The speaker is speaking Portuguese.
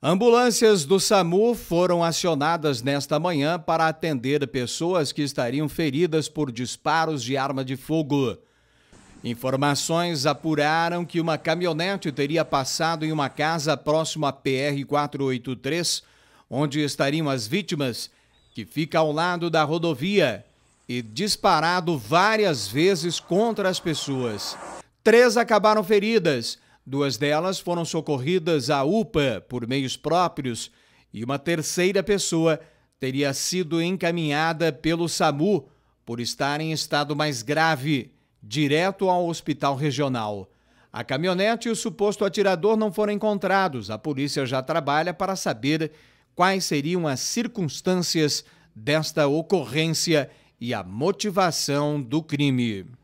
Ambulâncias do SAMU foram acionadas nesta manhã para atender pessoas que estariam feridas por disparos de arma de fogo. Informações apuraram que uma caminhonete teria passado em uma casa próxima à PR-483, onde estariam as vítimas, que fica ao lado da rodovia, e disparado várias vezes contra as pessoas. Três acabaram feridas Duas delas foram socorridas à UPA por meios próprios e uma terceira pessoa teria sido encaminhada pelo SAMU por estar em estado mais grave, direto ao hospital regional. A caminhonete e o suposto atirador não foram encontrados. A polícia já trabalha para saber quais seriam as circunstâncias desta ocorrência e a motivação do crime.